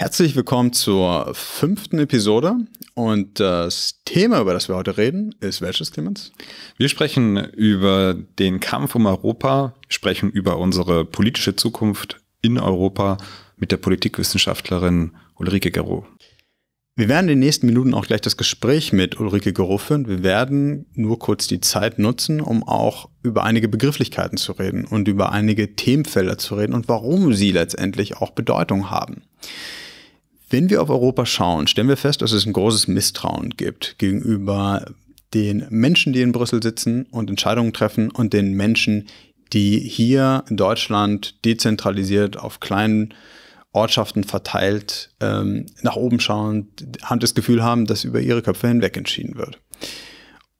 Herzlich willkommen zur fünften Episode und das Thema, über das wir heute reden, ist welches, Clemens? Wir sprechen über den Kampf um Europa, sprechen über unsere politische Zukunft in Europa mit der Politikwissenschaftlerin Ulrike Gero. Wir werden in den nächsten Minuten auch gleich das Gespräch mit Ulrike Gero führen. Wir werden nur kurz die Zeit nutzen, um auch über einige Begrifflichkeiten zu reden und über einige Themenfelder zu reden und warum sie letztendlich auch Bedeutung haben. Wenn wir auf Europa schauen, stellen wir fest, dass es ein großes Misstrauen gibt gegenüber den Menschen, die in Brüssel sitzen und Entscheidungen treffen und den Menschen, die hier in Deutschland dezentralisiert auf kleinen Ortschaften verteilt ähm, nach oben schauen und das Gefühl haben, dass über ihre Köpfe hinweg entschieden wird.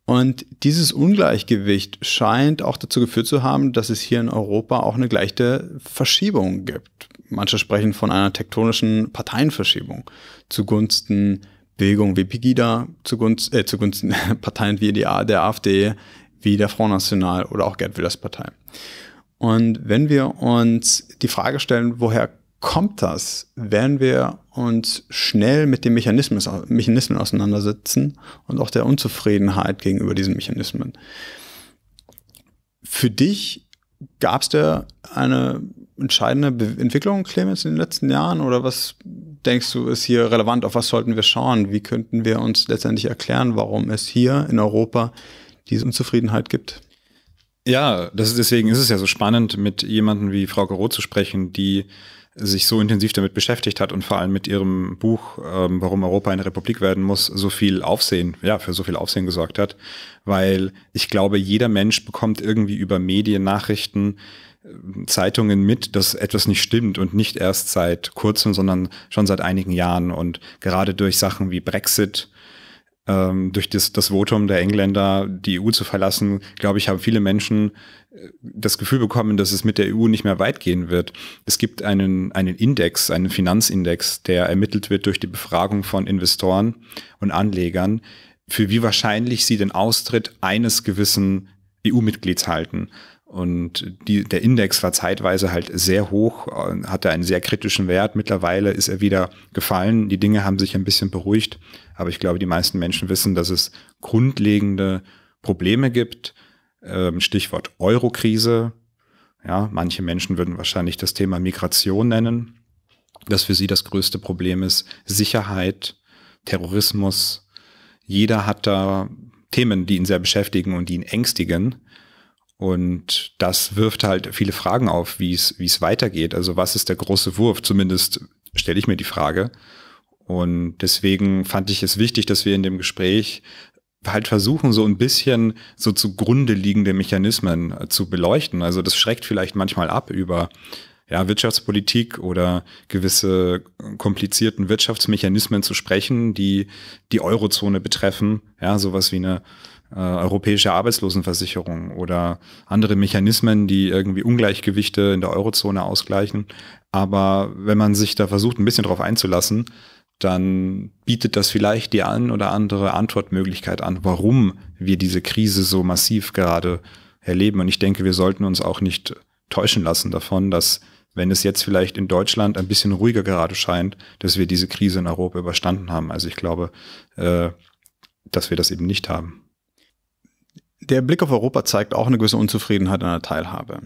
Und dieses Ungleichgewicht scheint auch dazu geführt zu haben, dass es hier in Europa auch eine gleiche Verschiebung gibt. Manche sprechen von einer tektonischen Parteienverschiebung zugunsten Bewegungen wie Pegida, zugunsten, äh, zugunsten Parteien wie die, der AfD, wie der Front National oder auch Gerd Wilders Partei. Und wenn wir uns die Frage stellen, woher kommt das, werden wir uns schnell mit den Mechanismen, Mechanismen auseinandersetzen und auch der Unzufriedenheit gegenüber diesen Mechanismen. Für dich gab es da eine entscheidende Be Entwicklung, Clemens, in den letzten Jahren? Oder was denkst du, ist hier relevant? Auf was sollten wir schauen? Wie könnten wir uns letztendlich erklären, warum es hier in Europa diese Unzufriedenheit gibt? Ja, das ist, deswegen ist es ja so spannend, mit jemandem wie Frau Gero zu sprechen, die sich so intensiv damit beschäftigt hat und vor allem mit ihrem Buch, ähm, warum Europa eine Republik werden muss, so viel Aufsehen, ja, für so viel Aufsehen gesorgt hat. Weil ich glaube, jeder Mensch bekommt irgendwie über Medien Nachrichten, Zeitungen mit, dass etwas nicht stimmt und nicht erst seit kurzem, sondern schon seit einigen Jahren. Und gerade durch Sachen wie Brexit, ähm, durch das, das Votum der Engländer, die EU zu verlassen, glaube ich, haben viele Menschen äh, das Gefühl bekommen, dass es mit der EU nicht mehr weit gehen wird. Es gibt einen, einen Index, einen Finanzindex, der ermittelt wird durch die Befragung von Investoren und Anlegern, für wie wahrscheinlich sie den Austritt eines gewissen EU-Mitglieds halten. Und die, der Index war zeitweise halt sehr hoch, äh, hatte einen sehr kritischen Wert. Mittlerweile ist er wieder gefallen. Die Dinge haben sich ein bisschen beruhigt. Aber ich glaube, die meisten Menschen wissen, dass es grundlegende Probleme gibt. Ähm, Stichwort Euro-Krise. Ja, manche Menschen würden wahrscheinlich das Thema Migration nennen, dass für sie das größte Problem ist. Sicherheit, Terrorismus. Jeder hat da Themen, die ihn sehr beschäftigen und die ihn ängstigen. Und das wirft halt viele Fragen auf, wie es wie es weitergeht. Also was ist der große Wurf? Zumindest stelle ich mir die Frage. Und deswegen fand ich es wichtig, dass wir in dem Gespräch halt versuchen, so ein bisschen so zugrunde liegende Mechanismen äh, zu beleuchten. Also das schreckt vielleicht manchmal ab über ja, Wirtschaftspolitik oder gewisse äh, komplizierten Wirtschaftsmechanismen zu sprechen, die die Eurozone betreffen. Ja, sowas wie eine äh, europäische Arbeitslosenversicherung oder andere Mechanismen, die irgendwie Ungleichgewichte in der Eurozone ausgleichen. Aber wenn man sich da versucht, ein bisschen drauf einzulassen, dann bietet das vielleicht die ein oder andere Antwortmöglichkeit an, warum wir diese Krise so massiv gerade erleben. Und ich denke, wir sollten uns auch nicht täuschen lassen davon, dass wenn es jetzt vielleicht in Deutschland ein bisschen ruhiger gerade scheint, dass wir diese Krise in Europa überstanden haben. Also ich glaube, äh, dass wir das eben nicht haben. Der Blick auf Europa zeigt auch eine gewisse Unzufriedenheit an der Teilhabe.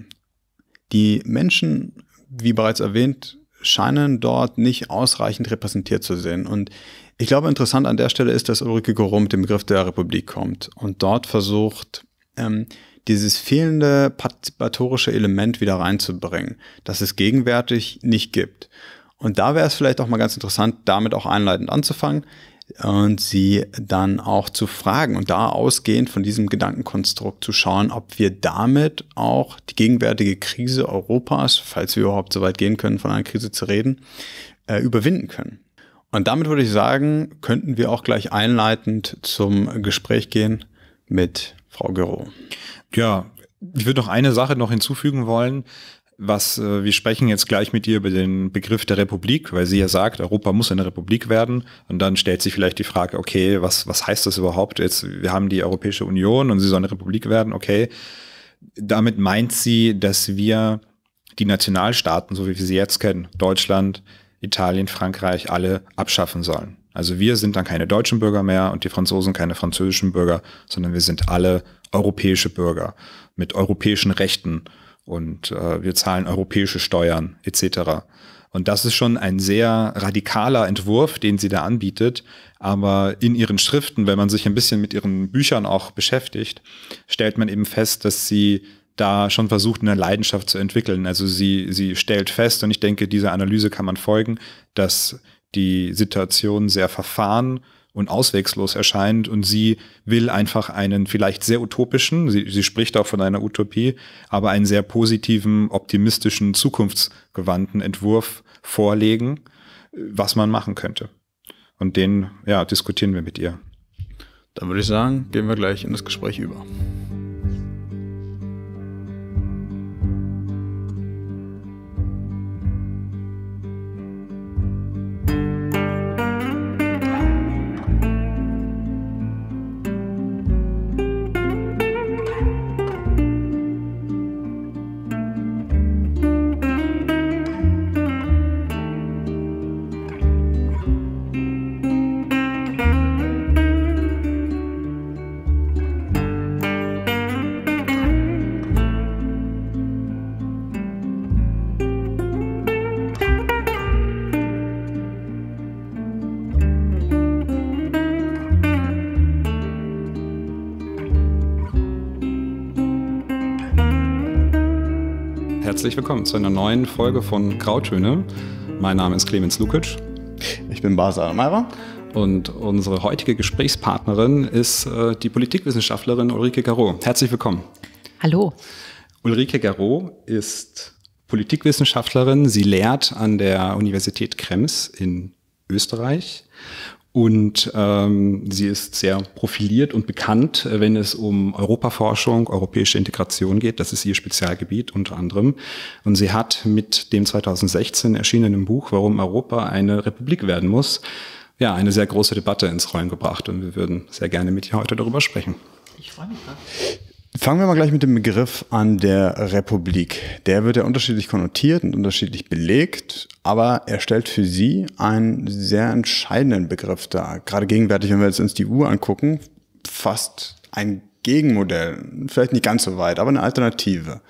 Die Menschen, wie bereits erwähnt, scheinen dort nicht ausreichend repräsentiert zu sehen. Und ich glaube, interessant an der Stelle ist, dass Ulrike Goro mit dem Begriff der Republik kommt und dort versucht, ähm, dieses fehlende partizipatorische Element wieder reinzubringen, das es gegenwärtig nicht gibt. Und da wäre es vielleicht auch mal ganz interessant, damit auch einleitend anzufangen und sie dann auch zu fragen und da ausgehend von diesem Gedankenkonstrukt zu schauen, ob wir damit auch die gegenwärtige Krise Europas, falls wir überhaupt so weit gehen können, von einer Krise zu reden, äh, überwinden können. Und damit würde ich sagen, könnten wir auch gleich einleitend zum Gespräch gehen mit Frau Gero. Ja, ich würde noch eine Sache noch hinzufügen wollen was äh, wir sprechen jetzt gleich mit ihr über den Begriff der Republik, weil sie ja sagt, Europa muss eine Republik werden. Und dann stellt sich vielleicht die Frage, okay, was, was heißt das überhaupt? Jetzt, wir haben die Europäische Union und sie soll eine Republik werden, okay. Damit meint sie, dass wir die Nationalstaaten, so wie wir sie jetzt kennen, Deutschland, Italien, Frankreich, alle abschaffen sollen. Also wir sind dann keine deutschen Bürger mehr und die Franzosen keine französischen Bürger, sondern wir sind alle europäische Bürger mit europäischen Rechten und äh, wir zahlen europäische Steuern etc. Und das ist schon ein sehr radikaler Entwurf, den sie da anbietet. Aber in ihren Schriften, wenn man sich ein bisschen mit ihren Büchern auch beschäftigt, stellt man eben fest, dass sie da schon versucht, eine Leidenschaft zu entwickeln. Also sie, sie stellt fest, und ich denke, dieser Analyse kann man folgen, dass die Situation sehr verfahren und ausweglos erscheint und sie will einfach einen vielleicht sehr utopischen, sie, sie spricht auch von einer Utopie, aber einen sehr positiven, optimistischen, zukunftsgewandten Entwurf vorlegen, was man machen könnte. Und den, ja, diskutieren wir mit ihr. Dann würde ich sagen, gehen wir gleich in das Gespräch über. willkommen zu einer neuen Folge von Grautöne. Mein Name ist Clemens Lukic. Ich bin Basa Almeyer. Und unsere heutige Gesprächspartnerin ist äh, die Politikwissenschaftlerin Ulrike Garot. Herzlich willkommen. Hallo. Ulrike Garot ist Politikwissenschaftlerin. Sie lehrt an der Universität Krems in Österreich und ähm, sie ist sehr profiliert und bekannt, äh, wenn es um Europaforschung, europäische Integration geht. Das ist ihr Spezialgebiet unter anderem. Und sie hat mit dem 2016 erschienenen Buch Warum Europa eine Republik werden muss, ja, eine sehr große Debatte ins Rollen gebracht. Und wir würden sehr gerne mit ihr heute darüber sprechen. Ich freue mich. Drauf. Fangen wir mal gleich mit dem Begriff an der Republik. Der wird ja unterschiedlich konnotiert und unterschiedlich belegt, aber er stellt für Sie einen sehr entscheidenden Begriff dar. Gerade gegenwärtig, wenn wir jetzt uns die Uhr angucken, fast ein Gegenmodell. Vielleicht nicht ganz so weit, aber eine Alternative.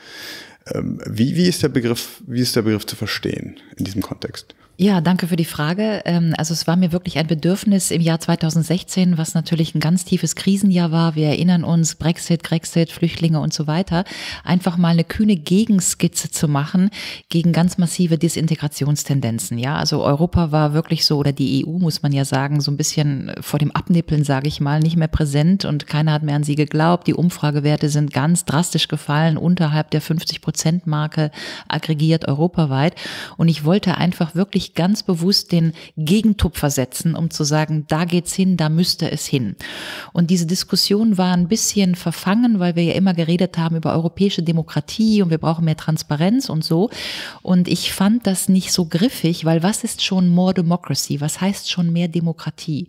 Ähm, wie, wie, ist, der Begriff, wie ist der Begriff zu verstehen in diesem Kontext? Ja, danke für die Frage. Ähm, also es war mir wirklich ein Bedürfnis im Jahr 2016, was natürlich ein ganz tiefes Krisenjahr war. Wir erinnern uns, Brexit, Grexit, Flüchtlinge und so weiter. Einfach mal eine kühne Gegenskizze zu machen gegen ganz massive Disintegrationstendenzen. Ja, also Europa war wirklich so, oder die EU muss man ja sagen, so ein bisschen vor dem Abnippeln, sage ich mal, nicht mehr präsent und keiner hat mehr an sie geglaubt. Die Umfragewerte sind ganz drastisch gefallen, unterhalb der 50-Prozent-Marke aggregiert europaweit. Und ich wollte einfach wirklich wirklich ganz bewusst den Gegentupfer setzen, um zu sagen, da geht's hin, da müsste es hin. Und diese Diskussion war ein bisschen verfangen, weil wir ja immer geredet haben über europäische Demokratie und wir brauchen mehr Transparenz und so. Und ich fand das nicht so griffig, weil was ist schon More Democracy? Was heißt schon mehr Demokratie?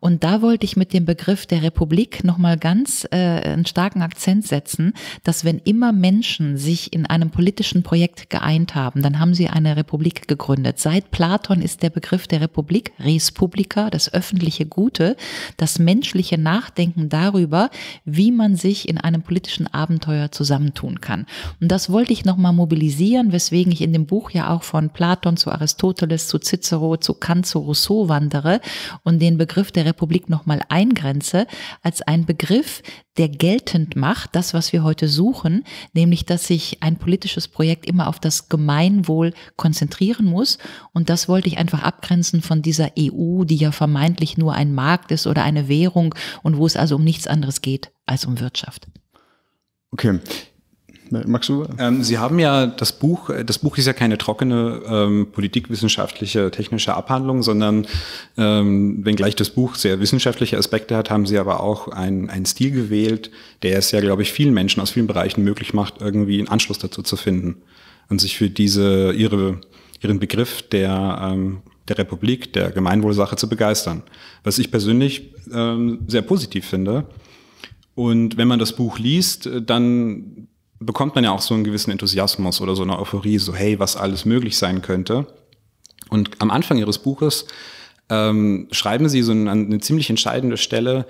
Und da wollte ich mit dem Begriff der Republik nochmal ganz äh, einen starken Akzent setzen, dass wenn immer Menschen sich in einem politischen Projekt geeint haben, dann haben sie eine Republik gegründet. Seit Seit Platon ist der Begriff der Republik, res publica, das öffentliche Gute, das menschliche Nachdenken darüber, wie man sich in einem politischen Abenteuer zusammentun kann. Und das wollte ich nochmal mobilisieren, weswegen ich in dem Buch ja auch von Platon zu Aristoteles, zu Cicero, zu Kant, zu Rousseau wandere und den Begriff der Republik nochmal eingrenze als ein Begriff, der geltend macht, das, was wir heute suchen, nämlich, dass sich ein politisches Projekt immer auf das Gemeinwohl konzentrieren muss und das wollte ich einfach abgrenzen von dieser EU, die ja vermeintlich nur ein Markt ist oder eine Währung und wo es also um nichts anderes geht als um Wirtschaft. Okay. Magst du? Ähm, Sie haben ja das Buch, äh, das Buch ist ja keine trockene ähm, politikwissenschaftliche, technische Abhandlung, sondern ähm, wenngleich das Buch sehr wissenschaftliche Aspekte hat, haben Sie aber auch einen, einen Stil gewählt, der es ja, glaube ich, vielen Menschen aus vielen Bereichen möglich macht, irgendwie einen Anschluss dazu zu finden und sich für diese, ihre ihren Begriff der, ähm, der Republik, der Gemeinwohlsache zu begeistern. Was ich persönlich ähm, sehr positiv finde. Und wenn man das Buch liest, äh, dann bekommt man ja auch so einen gewissen Enthusiasmus oder so eine Euphorie, so hey, was alles möglich sein könnte. Und am Anfang ihres Buches ähm, schreiben sie so eine, eine ziemlich entscheidende Stelle,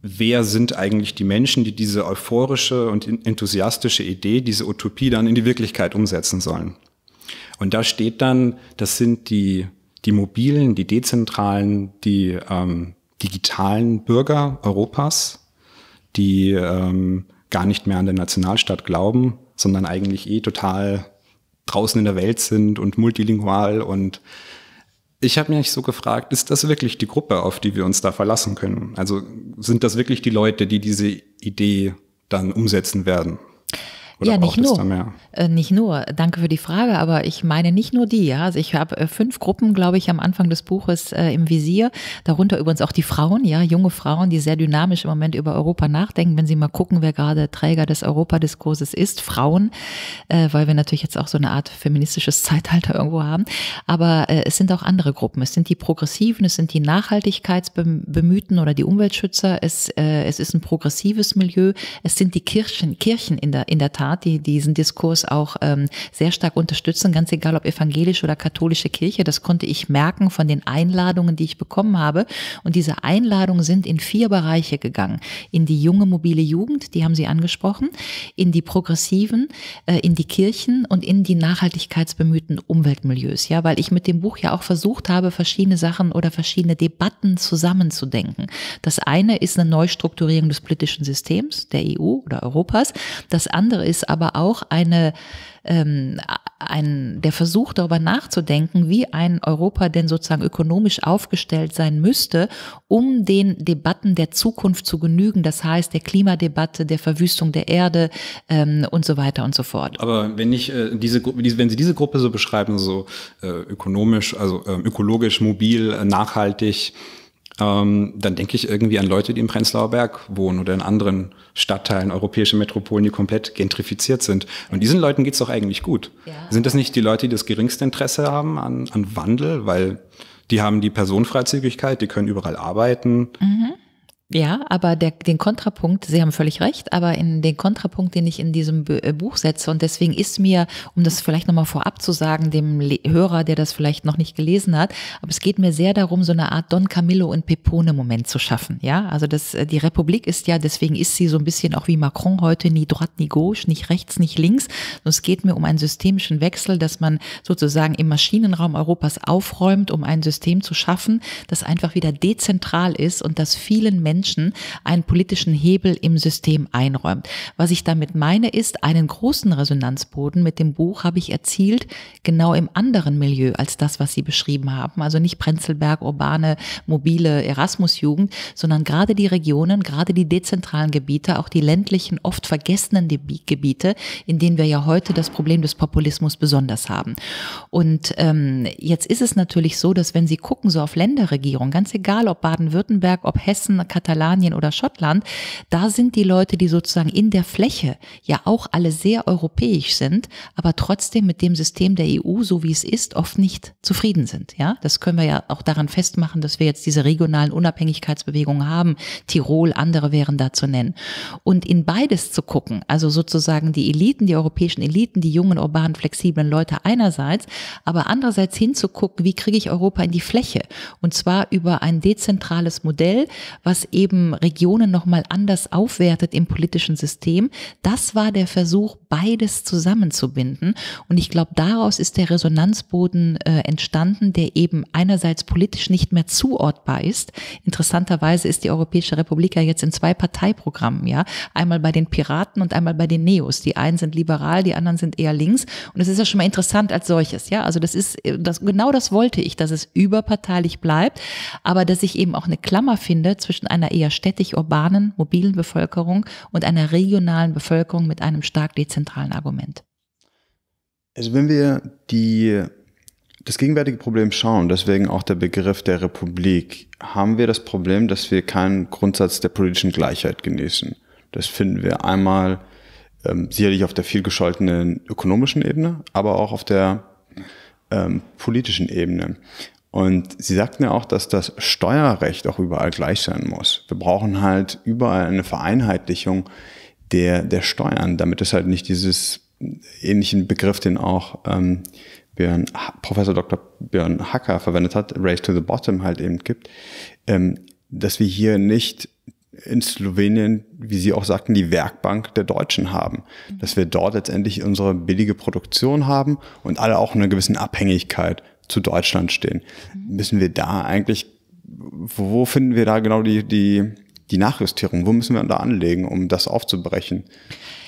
wer sind eigentlich die Menschen, die diese euphorische und enthusiastische Idee, diese Utopie dann in die Wirklichkeit umsetzen sollen. Und da steht dann, das sind die, die mobilen, die dezentralen, die ähm, digitalen Bürger Europas, die ähm, gar nicht mehr an den Nationalstaat glauben, sondern eigentlich eh total draußen in der Welt sind und multilingual. Und ich habe mich so gefragt, ist das wirklich die Gruppe, auf die wir uns da verlassen können? Also sind das wirklich die Leute, die diese Idee dann umsetzen werden? Oder ja, nicht nur. Äh, nicht nur. Danke für die Frage, aber ich meine nicht nur die. Ja? Also ich habe äh, fünf Gruppen, glaube ich, am Anfang des Buches äh, im Visier. Darunter übrigens auch die Frauen, ja, junge Frauen, die sehr dynamisch im Moment über Europa nachdenken. Wenn Sie mal gucken, wer gerade Träger des Europadiskurses ist, Frauen, äh, weil wir natürlich jetzt auch so eine Art feministisches Zeitalter irgendwo haben. Aber äh, es sind auch andere Gruppen. Es sind die Progressiven, es sind die Nachhaltigkeitsbemühten oder die Umweltschützer. Es, es ist ein progressives Milieu. Es sind die Kirchen, Kirchen in der, in der Tat. Staat, die diesen Diskurs auch ähm, sehr stark unterstützen, ganz egal ob evangelische oder katholische Kirche. Das konnte ich merken von den Einladungen, die ich bekommen habe. Und diese Einladungen sind in vier Bereiche gegangen. In die junge mobile Jugend, die haben Sie angesprochen, in die progressiven, äh, in die Kirchen und in die nachhaltigkeitsbemühten Umweltmilieus. Ja, weil ich mit dem Buch ja auch versucht habe, verschiedene Sachen oder verschiedene Debatten zusammenzudenken. Das eine ist eine Neustrukturierung des politischen Systems der EU oder Europas. Das andere ist ist aber auch eine, ähm, ein, der Versuch darüber nachzudenken, wie ein Europa denn sozusagen ökonomisch aufgestellt sein müsste, um den Debatten der Zukunft zu genügen. Das heißt, der Klimadebatte, der Verwüstung der Erde ähm, und so weiter und so fort. Aber wenn ich äh, diese, wenn Sie diese Gruppe so beschreiben, so äh, ökonomisch, also äh, ökologisch, mobil, äh, nachhaltig, ähm, dann denke ich irgendwie an Leute, die im Prenzlauer Berg wohnen oder in anderen Stadtteilen, europäische Metropolen, die komplett gentrifiziert sind. Und diesen Leuten geht's doch eigentlich gut. Ja. Sind das nicht die Leute, die das geringste Interesse haben an, an Wandel, weil die haben die Personenfreizügigkeit, die können überall arbeiten. Mhm. Ja, aber der, den Kontrapunkt, Sie haben völlig recht, aber in den Kontrapunkt, den ich in diesem äh, Buch setze, und deswegen ist mir, um das vielleicht nochmal vorab zu sagen, dem Le Hörer, der das vielleicht noch nicht gelesen hat, aber es geht mir sehr darum, so eine Art Don Camillo und Pepone-Moment zu schaffen. Ja, also das, äh, die Republik ist ja, deswegen ist sie so ein bisschen auch wie Macron heute, nie droit, nie gauche, nicht rechts, nicht links. Und es geht mir um einen systemischen Wechsel, dass man sozusagen im Maschinenraum Europas aufräumt, um ein System zu schaffen, das einfach wieder dezentral ist und das vielen Menschen Menschen einen politischen Hebel im System einräumt. Was ich damit meine, ist, einen großen Resonanzboden mit dem Buch habe ich erzielt, genau im anderen Milieu als das, was Sie beschrieben haben. Also nicht Prenzlberg, urbane, mobile Erasmus-Jugend, sondern gerade die Regionen, gerade die dezentralen Gebiete, auch die ländlichen, oft vergessenen Gebiete, in denen wir ja heute das Problem des Populismus besonders haben. Und ähm, jetzt ist es natürlich so, dass wenn Sie gucken, so auf Länderregierung, ganz egal ob Baden-Württemberg, ob Hessen, Katalonien, Katalanien oder Schottland, da sind die Leute, die sozusagen in der Fläche ja auch alle sehr europäisch sind, aber trotzdem mit dem System der EU, so wie es ist, oft nicht zufrieden sind. Ja, das können wir ja auch daran festmachen, dass wir jetzt diese regionalen Unabhängigkeitsbewegungen haben. Tirol, andere wären da zu nennen. Und in beides zu gucken, also sozusagen die Eliten, die europäischen Eliten, die jungen, urbanen, flexiblen Leute einerseits, aber andererseits hinzugucken, wie kriege ich Europa in die Fläche? Und zwar über ein dezentrales Modell, was eben Regionen nochmal anders aufwertet im politischen System. Das war der Versuch beides zusammenzubinden. Und ich glaube, daraus ist der Resonanzboden äh, entstanden, der eben einerseits politisch nicht mehr zuortbar ist. Interessanterweise ist die Europäische Republik ja jetzt in zwei Parteiprogrammen, ja. Einmal bei den Piraten und einmal bei den Neos. Die einen sind liberal, die anderen sind eher links. Und es ist ja schon mal interessant als solches, ja. Also das ist, äh, das, genau das wollte ich, dass es überparteilich bleibt, aber dass ich eben auch eine Klammer finde zwischen einer eher städtisch-urbanen, mobilen Bevölkerung und einer regionalen Bevölkerung mit einem stark dezentralen zentralen Argument? Also wenn wir die, das gegenwärtige Problem schauen, deswegen auch der Begriff der Republik, haben wir das Problem, dass wir keinen Grundsatz der politischen Gleichheit genießen. Das finden wir einmal ähm, sicherlich auf der vielgescholtenen ökonomischen Ebene, aber auch auf der ähm, politischen Ebene. Und sie sagten ja auch, dass das Steuerrecht auch überall gleich sein muss. Wir brauchen halt überall eine Vereinheitlichung der, der Steuern, damit es halt nicht dieses ähnlichen Begriff, den auch ähm, Björn, Professor Dr. Björn Hacker verwendet hat, Race to the Bottom halt eben gibt, ähm, dass wir hier nicht in Slowenien, wie Sie auch sagten, die Werkbank der Deutschen haben. Mhm. Dass wir dort letztendlich unsere billige Produktion haben und alle auch in einer gewissen Abhängigkeit zu Deutschland stehen. Mhm. Müssen wir da eigentlich, wo finden wir da genau die, die, die Nachjustierung? Wo müssen wir da anlegen, um das aufzubrechen?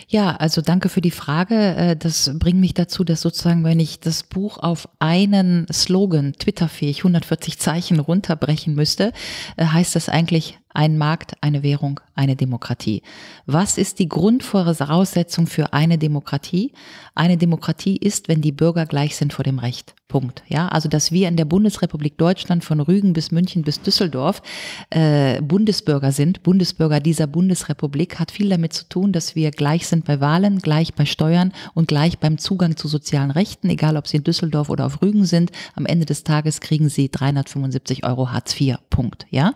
Ja, also danke für die Frage. Äh, das bringt mich dazu, dass sozusagen, wenn ich das Buch auf einen Slogan, Twitterfähig, 140 Zeichen runterbrechen müsste, äh, heißt das eigentlich ein Markt, eine Währung, eine Demokratie. Was ist die Grundvoraussetzung für eine Demokratie? Eine Demokratie ist, wenn die Bürger gleich sind vor dem Recht. Punkt. Ja, also dass wir in der Bundesrepublik Deutschland von Rügen bis München bis Düsseldorf äh, Bundesbürger sind, Bundesbürger dieser Bundesrepublik, hat viel damit zu tun, dass wir gleich sind bei Wahlen, gleich bei Steuern und gleich beim Zugang zu sozialen Rechten, egal ob sie in Düsseldorf oder auf Rügen sind. Am Ende des Tages kriegen sie 375 Euro Hartz IV. Punkt. Ja,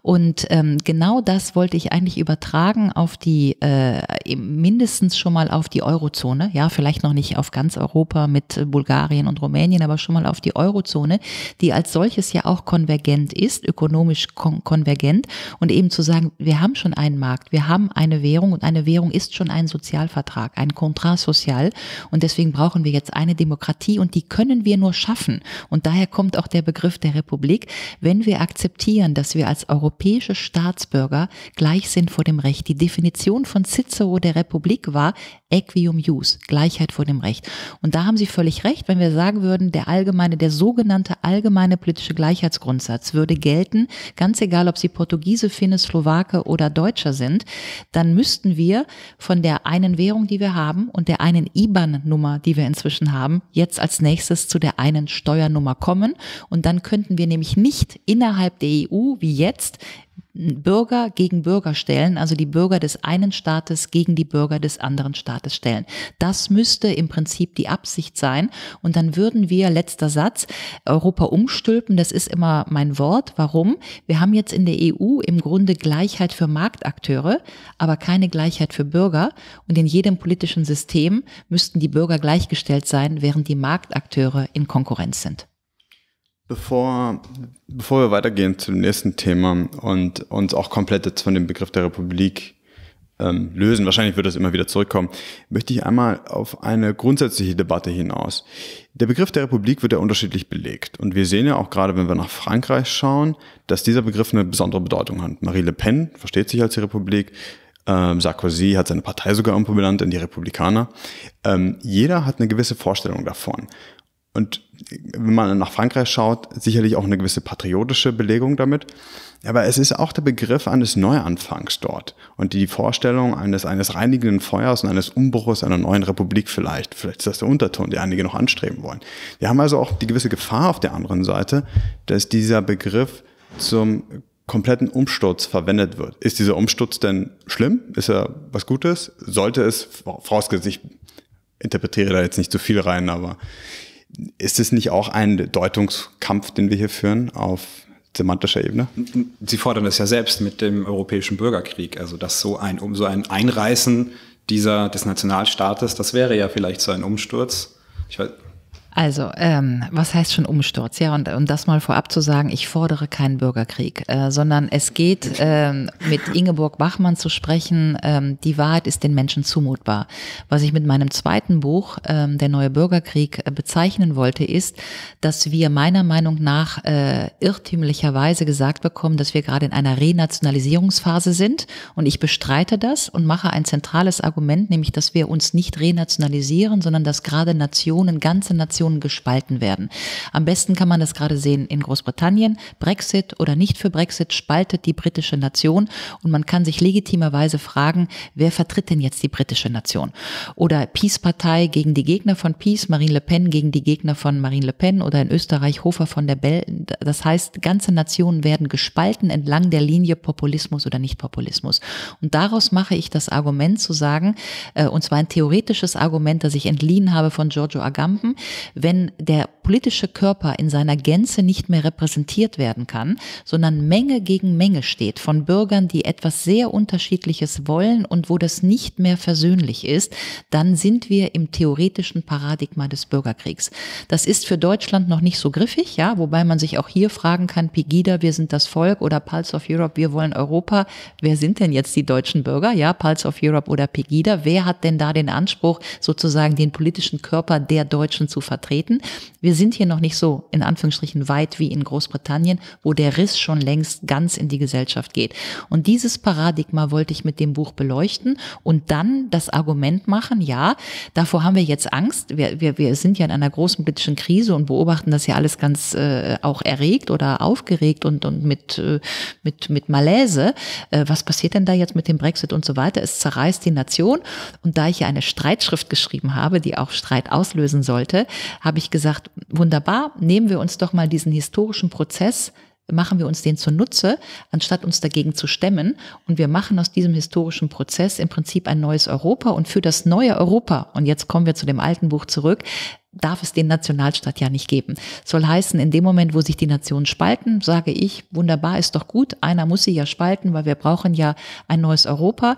und ähm, genau das wollte ich eigentlich übertragen auf die äh, mindestens schon mal auf die Eurozone. Ja, vielleicht noch nicht auf ganz Europa mit Bulgarien und Rumänien, aber aber schon mal auf die Eurozone, die als solches ja auch konvergent ist, ökonomisch kon konvergent. Und eben zu sagen, wir haben schon einen Markt, wir haben eine Währung und eine Währung ist schon ein Sozialvertrag, ein Contrat social. Und deswegen brauchen wir jetzt eine Demokratie und die können wir nur schaffen. Und daher kommt auch der Begriff der Republik, wenn wir akzeptieren, dass wir als europäische Staatsbürger gleich sind vor dem Recht. Die Definition von Cicero der Republik war Equium Jus, Gleichheit vor dem Recht. Und da haben Sie völlig recht, wenn wir sagen würden, der allgemeine, der sogenannte allgemeine politische Gleichheitsgrundsatz würde gelten, ganz egal, ob sie Portugiese, Finne, Slowake oder Deutscher sind, dann müssten wir von der einen Währung, die wir haben und der einen IBAN-Nummer, die wir inzwischen haben, jetzt als nächstes zu der einen Steuernummer kommen. Und dann könnten wir nämlich nicht innerhalb der EU wie jetzt Bürger gegen Bürger stellen, also die Bürger des einen Staates gegen die Bürger des anderen Staates stellen. Das müsste im Prinzip die Absicht sein. Und dann würden wir, letzter Satz, Europa umstülpen. Das ist immer mein Wort. Warum? Wir haben jetzt in der EU im Grunde Gleichheit für Marktakteure, aber keine Gleichheit für Bürger. Und in jedem politischen System müssten die Bürger gleichgestellt sein, während die Marktakteure in Konkurrenz sind. Bevor, bevor wir weitergehen zum nächsten Thema und uns auch komplett jetzt von dem Begriff der Republik ähm, lösen, wahrscheinlich wird das immer wieder zurückkommen, möchte ich einmal auf eine grundsätzliche Debatte hinaus. Der Begriff der Republik wird ja unterschiedlich belegt. Und wir sehen ja auch gerade, wenn wir nach Frankreich schauen, dass dieser Begriff eine besondere Bedeutung hat. Marie Le Pen versteht sich als die Republik. Ähm, Sarkozy hat seine Partei sogar umbenannt in die Republikaner. Ähm, jeder hat eine gewisse Vorstellung davon. Und wenn man nach Frankreich schaut, sicherlich auch eine gewisse patriotische Belegung damit. Aber es ist auch der Begriff eines Neuanfangs dort und die Vorstellung eines, eines reinigenden Feuers und eines Umbruches einer neuen Republik vielleicht. Vielleicht ist das der Unterton, den einige noch anstreben wollen. Wir haben also auch die gewisse Gefahr auf der anderen Seite, dass dieser Begriff zum kompletten Umsturz verwendet wird. Ist dieser Umsturz denn schlimm? Ist er was Gutes? Sollte es, vorausgesetzt, ich interpretiere da jetzt nicht zu viel rein, aber ist es nicht auch ein Deutungskampf, den wir hier führen auf semantischer Ebene? Sie fordern es ja selbst mit dem europäischen Bürgerkrieg, also dass so ein, um so ein Einreißen dieser, des Nationalstaates, das wäre ja vielleicht so ein Umsturz. Ich weiß, also, ähm, was heißt schon Umsturz? Ja, und um das mal vorab zu sagen, ich fordere keinen Bürgerkrieg, äh, sondern es geht, äh, mit Ingeborg Bachmann zu sprechen, äh, die Wahrheit ist den Menschen zumutbar. Was ich mit meinem zweiten Buch, ähm, Der neue Bürgerkrieg, äh, bezeichnen wollte, ist, dass wir meiner Meinung nach äh, irrtümlicherweise gesagt bekommen, dass wir gerade in einer Renationalisierungsphase sind. Und ich bestreite das und mache ein zentrales Argument, nämlich, dass wir uns nicht renationalisieren, sondern dass gerade Nationen, ganze Nationen, Nationen gespalten werden. Am besten kann man das gerade sehen in Großbritannien. Brexit oder nicht für Brexit spaltet die britische Nation und man kann sich legitimerweise fragen, wer vertritt denn jetzt die britische Nation? Oder Peace-Partei gegen die Gegner von Peace, Marine Le Pen gegen die Gegner von Marine Le Pen oder in Österreich Hofer von der Bell. Das heißt, ganze Nationen werden gespalten entlang der Linie Populismus oder Nicht-Populismus. Und daraus mache ich das Argument zu sagen, äh, und zwar ein theoretisches Argument, das ich entliehen habe von Giorgio Agamben, wenn der politische Körper in seiner Gänze nicht mehr repräsentiert werden kann, sondern Menge gegen Menge steht von Bürgern, die etwas sehr Unterschiedliches wollen und wo das nicht mehr versöhnlich ist, dann sind wir im theoretischen Paradigma des Bürgerkriegs. Das ist für Deutschland noch nicht so griffig, ja, wobei man sich auch hier fragen kann, Pegida, wir sind das Volk oder Pulse of Europe, wir wollen Europa. Wer sind denn jetzt die deutschen Bürger? Ja, Pulse of Europe oder Pegida? Wer hat denn da den Anspruch, sozusagen den politischen Körper der Deutschen zu vertreten? vertreten. Wir sind hier noch nicht so in Anführungsstrichen weit wie in Großbritannien, wo der Riss schon längst ganz in die Gesellschaft geht. Und dieses Paradigma wollte ich mit dem Buch beleuchten und dann das Argument machen, ja, davor haben wir jetzt Angst. Wir, wir, wir sind ja in einer großen politischen Krise und beobachten das ja alles ganz äh, auch erregt oder aufgeregt und, und mit, äh, mit, mit Malaise. Äh, was passiert denn da jetzt mit dem Brexit und so weiter? Es zerreißt die Nation. Und da ich ja eine Streitschrift geschrieben habe, die auch Streit auslösen sollte, habe ich gesagt, wunderbar, nehmen wir uns doch mal diesen historischen Prozess machen wir uns den zunutze, anstatt uns dagegen zu stemmen. Und wir machen aus diesem historischen Prozess im Prinzip ein neues Europa. Und für das neue Europa, und jetzt kommen wir zu dem alten Buch zurück, darf es den Nationalstaat ja nicht geben. Soll heißen, in dem Moment, wo sich die Nationen spalten, sage ich, wunderbar, ist doch gut, einer muss sie ja spalten, weil wir brauchen ja ein neues Europa.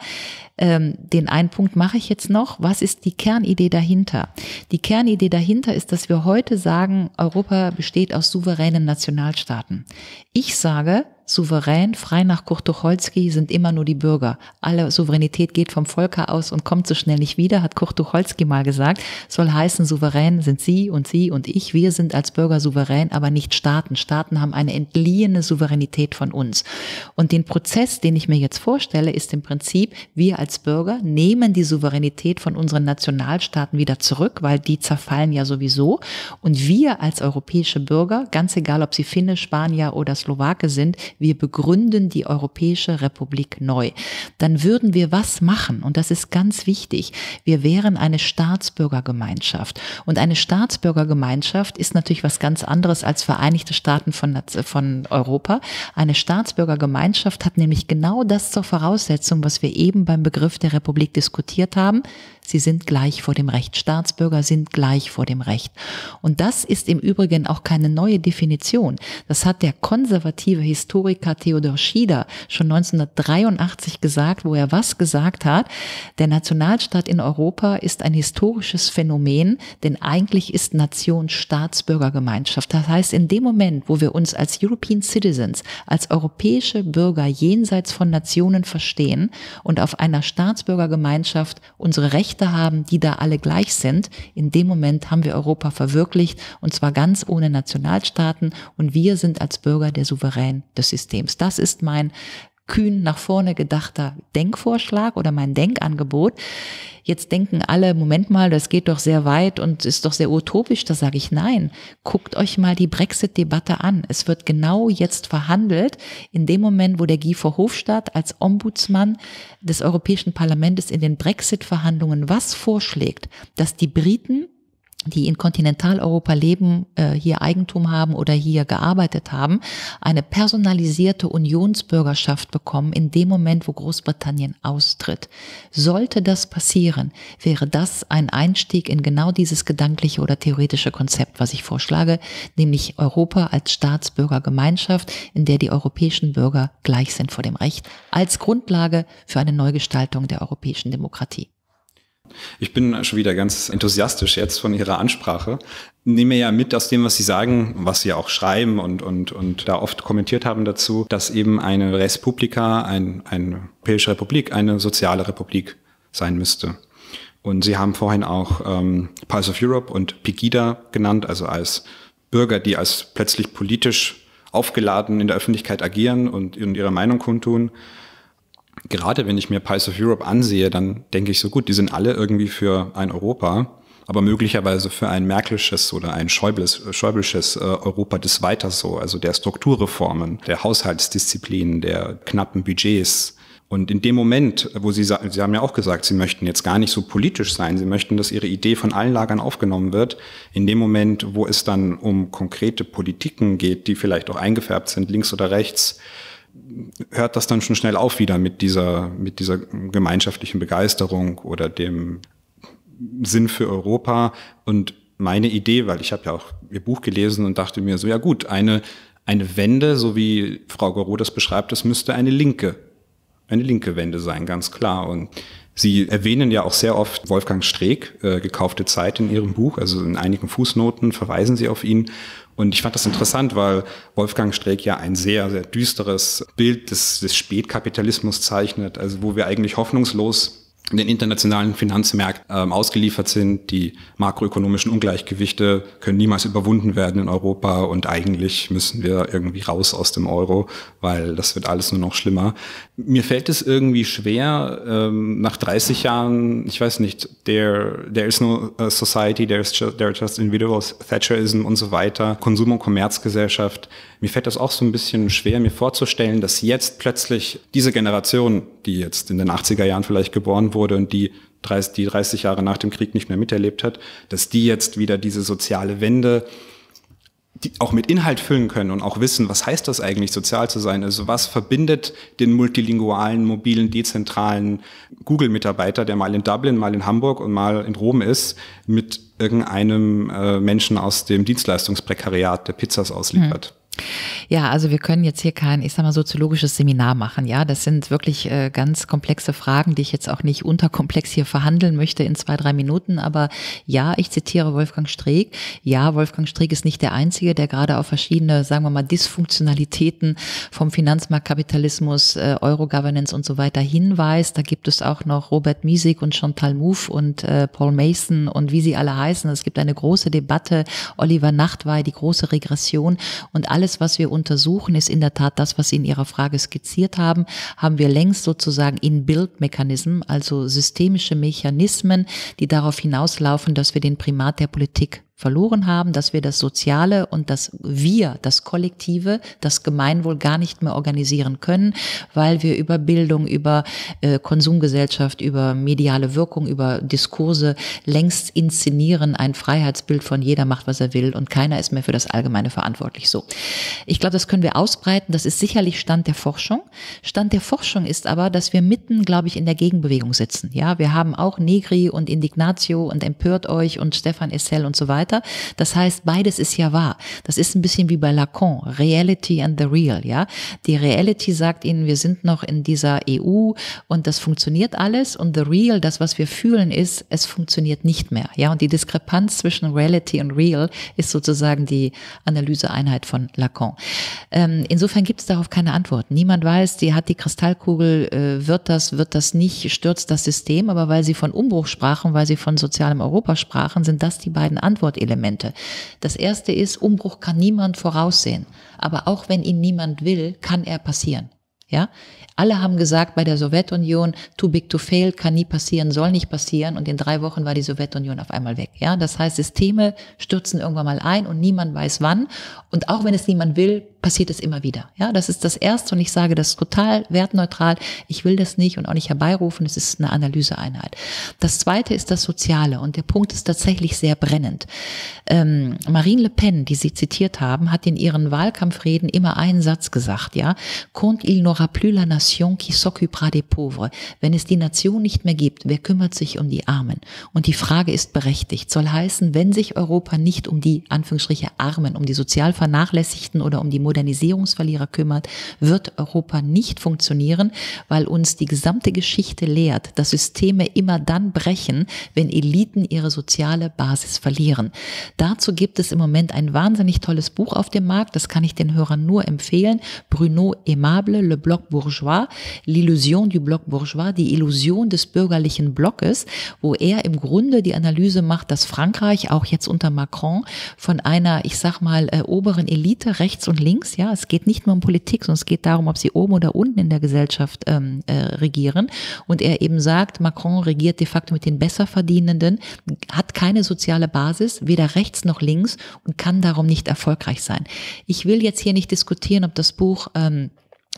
Ähm, den einen Punkt mache ich jetzt noch. Was ist die Kernidee dahinter? Die Kernidee dahinter ist, dass wir heute sagen, Europa besteht aus souveränen Nationalstaaten. Ich sage, souverän, frei nach Kurt Tucholsky sind immer nur die Bürger. Alle Souveränität geht vom Volke aus und kommt so schnell nicht wieder, hat Kurt Tucholsky mal gesagt. Soll heißen, souverän sind Sie und Sie und ich. Wir sind als Bürger souverän, aber nicht Staaten. Staaten haben eine entliehene Souveränität von uns. Und den Prozess, den ich mir jetzt vorstelle, ist im Prinzip, wir als Bürger nehmen die Souveränität von unseren Nationalstaaten wieder zurück, weil die zerfallen ja sowieso. Und wir als europäische Bürger, ganz egal ob sie Finne, Spanier oder Slowake sind, wir begründen die Europäische Republik neu, dann würden wir was machen? Und das ist ganz wichtig. Wir wären eine Staatsbürgergemeinschaft. Und eine Staatsbürgergemeinschaft ist natürlich was ganz anderes als Vereinigte Staaten von, von Europa. Eine Staatsbürgergemeinschaft hat nämlich genau das zur Voraussetzung, was wir eben beim Begriff der Republik diskutiert haben. Sie sind gleich vor dem Recht. Staatsbürger sind gleich vor dem Recht. Und das ist im Übrigen auch keine neue Definition. Das hat der konservative Historiker Historiker Theodor Schieder schon 1983 gesagt, wo er was gesagt hat. Der Nationalstaat in Europa ist ein historisches Phänomen, denn eigentlich ist Nation Staatsbürgergemeinschaft. Das heißt, in dem Moment, wo wir uns als European Citizens, als europäische Bürger jenseits von Nationen verstehen und auf einer Staatsbürgergemeinschaft unsere Rechte haben, die da alle gleich sind, in dem Moment haben wir Europa verwirklicht und zwar ganz ohne Nationalstaaten und wir sind als Bürger der Souverän des Bildungssystems. Das ist mein kühn nach vorne gedachter Denkvorschlag oder mein Denkangebot. Jetzt denken alle, Moment mal, das geht doch sehr weit und ist doch sehr utopisch. Da sage ich nein. Guckt euch mal die Brexit-Debatte an. Es wird genau jetzt verhandelt, in dem Moment, wo der Guy Verhofstadt als Ombudsmann des Europäischen Parlaments in den Brexit-Verhandlungen was vorschlägt, dass die Briten die in Kontinentaleuropa leben, äh, hier Eigentum haben oder hier gearbeitet haben, eine personalisierte Unionsbürgerschaft bekommen in dem Moment, wo Großbritannien austritt. Sollte das passieren, wäre das ein Einstieg in genau dieses gedankliche oder theoretische Konzept, was ich vorschlage, nämlich Europa als Staatsbürgergemeinschaft, in der die europäischen Bürger gleich sind vor dem Recht, als Grundlage für eine Neugestaltung der europäischen Demokratie. Ich bin schon wieder ganz enthusiastisch jetzt von Ihrer Ansprache. Nehme ja mit aus dem, was Sie sagen, was Sie auch schreiben und, und, und da oft kommentiert haben dazu, dass eben eine Respublika, ein, eine europäische Republik, eine soziale Republik sein müsste. Und Sie haben vorhin auch ähm, Pulse of Europe und Pegida genannt, also als Bürger, die als plötzlich politisch aufgeladen in der Öffentlichkeit agieren und ihre Meinung kundtun gerade wenn ich mir Pies of Europe ansehe, dann denke ich so gut, die sind alle irgendwie für ein Europa, aber möglicherweise für ein merkelisches oder ein schäubles, schäublisches äh, Europa des Weiter so, also der Strukturreformen, der Haushaltsdisziplinen, der knappen Budgets. Und in dem Moment, wo Sie, Sie haben ja auch gesagt, Sie möchten jetzt gar nicht so politisch sein, Sie möchten, dass Ihre Idee von allen Lagern aufgenommen wird, in dem Moment, wo es dann um konkrete Politiken geht, die vielleicht auch eingefärbt sind, links oder rechts, hört das dann schon schnell auf wieder mit dieser, mit dieser gemeinschaftlichen Begeisterung oder dem Sinn für Europa. Und meine Idee, weil ich habe ja auch ihr Buch gelesen und dachte mir so, ja gut, eine, eine Wende, so wie Frau Goro das beschreibt, das müsste eine linke, eine linke Wende sein, ganz klar. Und Sie erwähnen ja auch sehr oft Wolfgang Streeck, äh, gekaufte Zeit in Ihrem Buch, also in einigen Fußnoten verweisen Sie auf ihn. Und ich fand das interessant, weil Wolfgang Streeck ja ein sehr, sehr düsteres Bild des, des Spätkapitalismus zeichnet, also wo wir eigentlich hoffnungslos den internationalen Finanzmärkten ähm, ausgeliefert sind. Die makroökonomischen Ungleichgewichte können niemals überwunden werden in Europa und eigentlich müssen wir irgendwie raus aus dem Euro, weil das wird alles nur noch schlimmer mir fällt es irgendwie schwer, ähm, nach 30 Jahren, ich weiß nicht, there, there is no society, there, is just, there are just individuals, Thatcherism und so weiter, Konsum- und Kommerzgesellschaft. Mir fällt das auch so ein bisschen schwer, mir vorzustellen, dass jetzt plötzlich diese Generation, die jetzt in den 80er Jahren vielleicht geboren wurde und die 30, die 30 Jahre nach dem Krieg nicht mehr miterlebt hat, dass die jetzt wieder diese soziale Wende die auch mit Inhalt füllen können und auch wissen, was heißt das eigentlich, sozial zu sein? Also was verbindet den multilingualen, mobilen, dezentralen Google-Mitarbeiter, der mal in Dublin, mal in Hamburg und mal in Rom ist, mit irgendeinem äh, Menschen aus dem Dienstleistungsprekariat, der Pizzas ausliefert? Mhm. Ja, also wir können jetzt hier kein, ich sag mal, soziologisches Seminar machen. Ja, das sind wirklich äh, ganz komplexe Fragen, die ich jetzt auch nicht unterkomplex hier verhandeln möchte in zwei, drei Minuten. Aber ja, ich zitiere Wolfgang Streeck. Ja, Wolfgang Streeck ist nicht der Einzige, der gerade auf verschiedene, sagen wir mal, Dysfunktionalitäten vom Finanzmarktkapitalismus, äh, Euro-Governance und so weiter hinweist. Da gibt es auch noch Robert Miesig und Chantal Mouffe und äh, Paul Mason und wie sie alle heißen. Es gibt eine große Debatte. Oliver Nachtwey, die große Regression und alle alles, was wir untersuchen, ist in der Tat das, was Sie in Ihrer Frage skizziert haben, haben wir längst sozusagen in Build also systemische Mechanismen, die darauf hinauslaufen, dass wir den Primat der Politik verloren haben, dass wir das Soziale und das Wir, das Kollektive, das Gemeinwohl gar nicht mehr organisieren können, weil wir über Bildung, über äh, Konsumgesellschaft, über mediale Wirkung, über Diskurse längst inszenieren, ein Freiheitsbild von jeder macht, was er will und keiner ist mehr für das Allgemeine verantwortlich. So. Ich glaube, das können wir ausbreiten. Das ist sicherlich Stand der Forschung. Stand der Forschung ist aber, dass wir mitten, glaube ich, in der Gegenbewegung sitzen. Ja, wir haben auch Negri und Indignatio und empört euch und Stefan Essel und so weiter weiter. Das heißt, beides ist ja wahr. Das ist ein bisschen wie bei Lacan, Reality and the Real, ja. Die Reality sagt ihnen, wir sind noch in dieser EU und das funktioniert alles und the Real, das, was wir fühlen, ist, es funktioniert nicht mehr, ja. Und die Diskrepanz zwischen Reality und Real ist sozusagen die Analyseeinheit von Lacan. Ähm, insofern gibt es darauf keine Antwort. Niemand weiß, die hat die Kristallkugel, äh, wird das, wird das nicht, stürzt das System, aber weil sie von Umbruch sprachen, weil sie von sozialem Europa sprachen, sind das die beiden Antworten Standardelemente. Das erste ist, Umbruch kann niemand voraussehen. Aber auch wenn ihn niemand will, kann er passieren. Ja? Alle haben gesagt bei der Sowjetunion, too big to fail, kann nie passieren, soll nicht passieren und in drei Wochen war die Sowjetunion auf einmal weg. Ja? Das heißt, Systeme stürzen irgendwann mal ein und niemand weiß wann und auch wenn es niemand will, passiert es immer wieder. Ja, das ist das Erste und ich sage das total wertneutral. Ich will das nicht und auch nicht herbeirufen. Es ist eine Analyseeinheit. Das Zweite ist das Soziale und der Punkt ist tatsächlich sehr brennend. Ähm, Marine Le Pen, die Sie zitiert haben, hat in ihren Wahlkampfreden immer einen Satz gesagt, ja. Quand il n'aura plus la nation qui s'occupera des pauvres. Wenn es die Nation nicht mehr gibt, wer kümmert sich um die Armen? Und die Frage ist berechtigt. Soll heißen, wenn sich Europa nicht um die, Anführungsstriche, Armen, um die sozial Vernachlässigten oder um die Modernisierungsverlierer kümmert, wird Europa nicht funktionieren, weil uns die gesamte Geschichte lehrt, dass Systeme immer dann brechen, wenn Eliten ihre soziale Basis verlieren. Dazu gibt es im Moment ein wahnsinnig tolles Buch auf dem Markt, das kann ich den Hörern nur empfehlen. Bruno Aimable, Le Bloc Bourgeois, L'Illusion du Bloc Bourgeois, die Illusion des bürgerlichen Blockes, wo er im Grunde die Analyse macht, dass Frankreich auch jetzt unter Macron von einer, ich sag mal, äh, oberen Elite rechts und links links, ja, es geht nicht nur um Politik, sondern es geht darum, ob sie oben oder unten in der Gesellschaft ähm, äh, regieren. Und er eben sagt, Macron regiert de facto mit den Besserverdienenden, hat keine soziale Basis, weder rechts noch links und kann darum nicht erfolgreich sein. Ich will jetzt hier nicht diskutieren, ob das Buch ähm,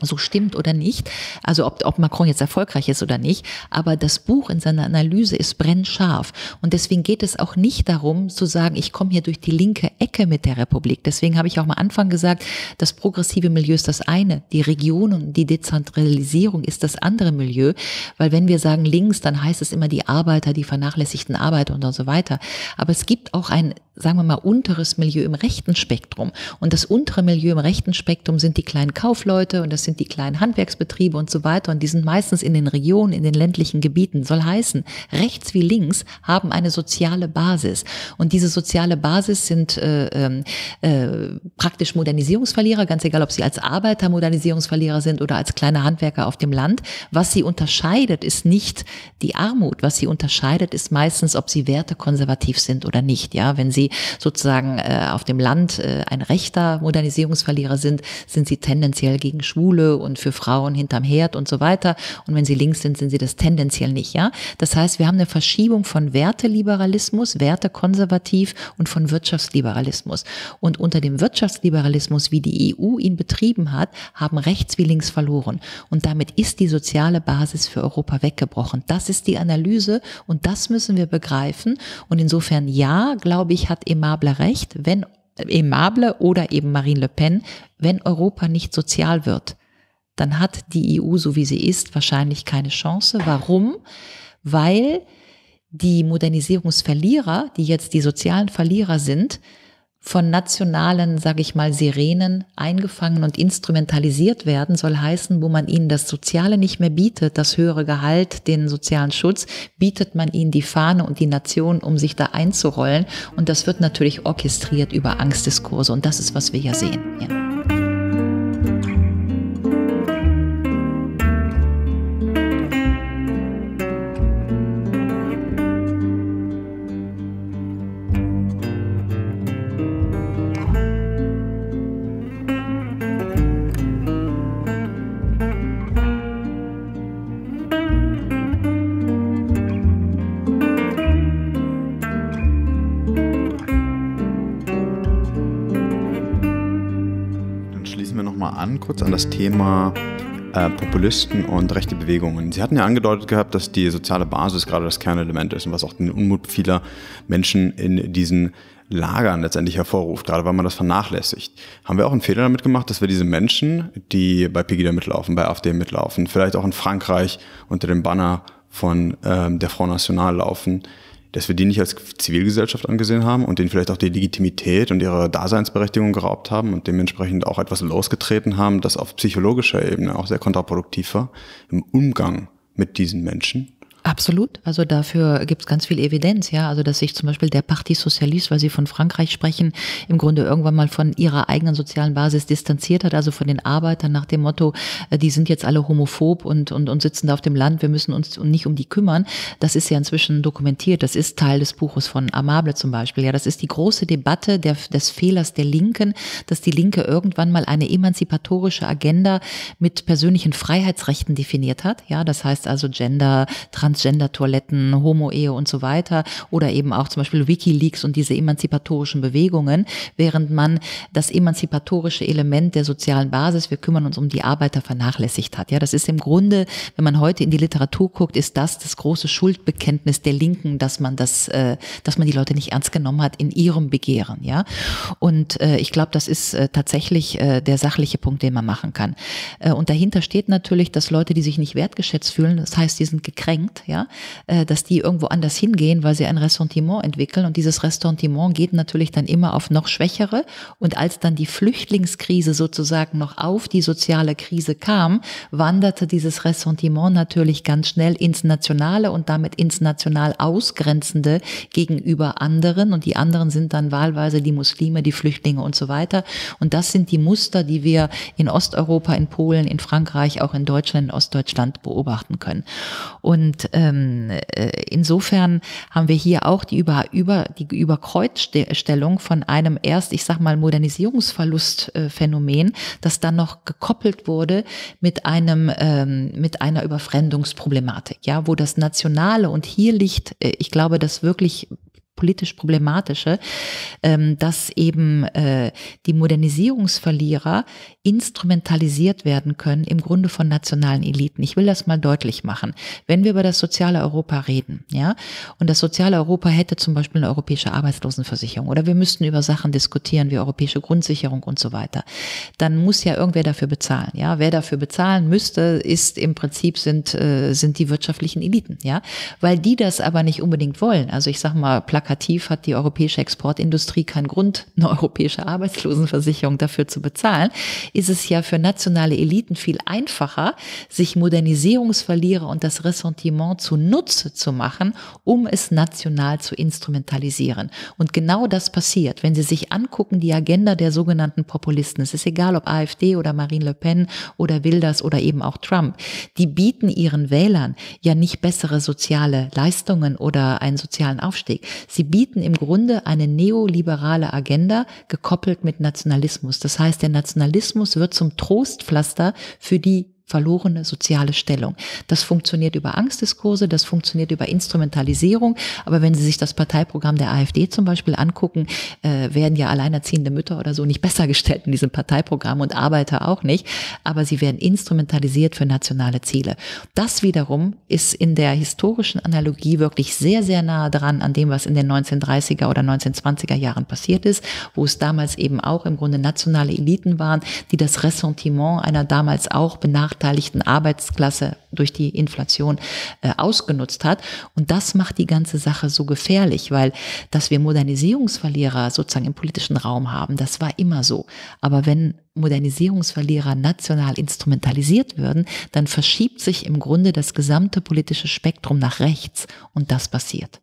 so stimmt oder nicht, also ob, ob Macron jetzt erfolgreich ist oder nicht, aber das Buch in seiner Analyse ist brennscharf. Und deswegen geht es auch nicht darum zu sagen, ich komme hier durch die linke Ecke mit der Republik. Deswegen habe ich auch am Anfang gesagt, das progressive Milieu ist das eine, die Regionen, die Dezentralisierung ist das andere Milieu, weil wenn wir sagen links, dann heißt es immer die Arbeiter, die vernachlässigten Arbeiter und so weiter. Aber es gibt auch ein sagen wir mal, unteres Milieu im rechten Spektrum. Und das untere Milieu im rechten Spektrum sind die kleinen Kaufleute und das sind die kleinen Handwerksbetriebe und so weiter. Und die sind meistens in den Regionen, in den ländlichen Gebieten. Soll heißen, rechts wie links haben eine soziale Basis. Und diese soziale Basis sind äh, ähm, äh, praktisch Modernisierungsverlierer, ganz egal, ob sie als Arbeiter Modernisierungsverlierer sind oder als kleine Handwerker auf dem Land. Was sie unterscheidet, ist nicht die Armut. Was sie unterscheidet, ist meistens, ob sie wertekonservativ sind oder nicht. Ja, wenn sie sozusagen äh, auf dem Land äh, ein rechter Modernisierungsverlierer sind, sind sie tendenziell gegen Schwule und für Frauen hinterm Herd und so weiter. Und wenn sie links sind, sind sie das tendenziell nicht. Ja, das heißt, wir haben eine Verschiebung von Werteliberalismus, Wertekonservativ und von Wirtschaftsliberalismus. Und unter dem Wirtschaftsliberalismus, wie die EU ihn betrieben hat, haben rechts wie links verloren. Und damit ist die soziale Basis für Europa weggebrochen. Das ist die Analyse und das müssen wir begreifen. Und insofern ja, glaube ich, hat hat Aimable recht, wenn Aimable oder eben Marine Le Pen, wenn Europa nicht sozial wird, dann hat die EU, so wie sie ist, wahrscheinlich keine Chance. Warum? Weil die Modernisierungsverlierer, die jetzt die sozialen Verlierer sind, von nationalen, sage ich mal, Sirenen eingefangen und instrumentalisiert werden, soll heißen, wo man ihnen das Soziale nicht mehr bietet, das höhere Gehalt, den sozialen Schutz, bietet man ihnen die Fahne und die Nation, um sich da einzurollen. Und das wird natürlich orchestriert über Angstdiskurse. Und das ist, was wir hier sehen. Ja. das Thema äh, Populisten und rechte Bewegungen. Sie hatten ja angedeutet gehabt, dass die soziale Basis gerade das Kernelement ist und was auch den Unmut vieler Menschen in diesen Lagern letztendlich hervorruft, gerade weil man das vernachlässigt. Haben wir auch einen Fehler damit gemacht, dass wir diese Menschen, die bei Pegida mitlaufen, bei AfD mitlaufen, vielleicht auch in Frankreich unter dem Banner von ähm, der Front National laufen, dass wir die nicht als Zivilgesellschaft angesehen haben und denen vielleicht auch die Legitimität und ihre Daseinsberechtigung geraubt haben und dementsprechend auch etwas losgetreten haben, das auf psychologischer Ebene auch sehr kontraproduktiv war im Umgang mit diesen Menschen. Absolut. Also dafür gibt es ganz viel Evidenz, ja. Also dass sich zum Beispiel der Parti Socialiste, weil Sie von Frankreich sprechen, im Grunde irgendwann mal von ihrer eigenen sozialen Basis distanziert hat, also von den Arbeitern nach dem Motto, äh, die sind jetzt alle homophob und, und, und sitzen da auf dem Land, wir müssen uns nicht um die kümmern. Das ist ja inzwischen dokumentiert. Das ist Teil des Buches von Amable zum Beispiel. Ja, das ist die große Debatte der, des Fehlers der Linken, dass die Linke irgendwann mal eine emanzipatorische Agenda mit persönlichen Freiheitsrechten definiert hat. Ja, das heißt also Gender, Trans Transgender-Toiletten, Homo-Ehe und so weiter oder eben auch zum Beispiel Wikileaks und diese emanzipatorischen Bewegungen, während man das emanzipatorische Element der sozialen Basis, wir kümmern uns um die Arbeiter, vernachlässigt hat. Ja, das ist im Grunde, wenn man heute in die Literatur guckt, ist das das große Schuldbekenntnis der Linken, dass man das, äh, dass man die Leute nicht ernst genommen hat in ihrem Begehren. Ja, und äh, ich glaube, das ist äh, tatsächlich äh, der sachliche Punkt, den man machen kann. Äh, und dahinter steht natürlich, dass Leute, die sich nicht wertgeschätzt fühlen, das heißt, die sind gekränkt, ja, äh, dass die irgendwo anders hingehen, weil sie ein Ressentiment entwickeln. Und dieses Ressentiment geht natürlich dann immer auf noch Schwächere. Und als dann die Flüchtlingskrise sozusagen noch auf die soziale Krise kam, wanderte dieses Ressentiment natürlich ganz schnell ins Nationale und damit ins National Ausgrenzende gegenüber anderen. Und die anderen sind dann wahlweise die Muslime, die Flüchtlinge und so weiter. Und das sind die Muster, die wir in Osteuropa, in Polen, in Frankreich, auch in Deutschland, in Ostdeutschland beobachten können. Und ähm, äh, insofern haben wir hier auch die, Über, Über, die Überkreuzstellung von einem erst, ich sag mal, Modernisierungsverlustphänomen, das dann noch gekoppelt wurde mit einem, ähm, mit einer Überfremdungsproblematik, ja, wo das Nationale und hier liegt, äh, ich glaube, das wirklich politisch problematische, ähm, dass eben äh, die Modernisierungsverlierer instrumentalisiert werden können, im Grunde von nationalen Eliten. Ich will das mal deutlich machen. Wenn wir über das soziale Europa reden, ja, und das soziale Europa hätte zum Beispiel eine europäische Arbeitslosenversicherung oder wir müssten über Sachen diskutieren wie europäische Grundsicherung und so weiter, dann muss ja irgendwer dafür bezahlen, ja. Wer dafür bezahlen müsste, ist im Prinzip sind, äh, sind die wirtschaftlichen Eliten, ja. Weil die das aber nicht unbedingt wollen. Also ich sag mal, plug plakativ hat die europäische Exportindustrie keinen Grund, eine europäische Arbeitslosenversicherung dafür zu bezahlen, ist es ja für nationale Eliten viel einfacher, sich Modernisierungsverlierer und das Ressentiment zunutze zu machen, um es national zu instrumentalisieren. Und genau das passiert, wenn Sie sich angucken, die Agenda der sogenannten Populisten, es ist egal ob AfD oder Marine Le Pen oder Wilders oder eben auch Trump, die bieten ihren Wählern ja nicht bessere soziale Leistungen oder einen sozialen Aufstieg. Sie bieten im Grunde eine neoliberale Agenda gekoppelt mit Nationalismus. Das heißt, der Nationalismus wird zum Trostpflaster für die verlorene soziale Stellung. Das funktioniert über Angstdiskurse, das funktioniert über Instrumentalisierung. Aber wenn Sie sich das Parteiprogramm der AfD zum Beispiel angucken, äh, werden ja alleinerziehende Mütter oder so nicht besser gestellt in diesem Parteiprogramm und Arbeiter auch nicht. Aber sie werden instrumentalisiert für nationale Ziele. Das wiederum ist in der historischen Analogie wirklich sehr, sehr nahe dran an dem, was in den 1930er oder 1920er Jahren passiert ist, wo es damals eben auch im Grunde nationale Eliten waren, die das Ressentiment einer damals auch benachteiligten benachteiligten Arbeitsklasse durch die Inflation äh, ausgenutzt hat. Und das macht die ganze Sache so gefährlich, weil dass wir Modernisierungsverlierer sozusagen im politischen Raum haben, das war immer so. Aber wenn Modernisierungsverlierer national instrumentalisiert würden, dann verschiebt sich im Grunde das gesamte politische Spektrum nach rechts und das passiert.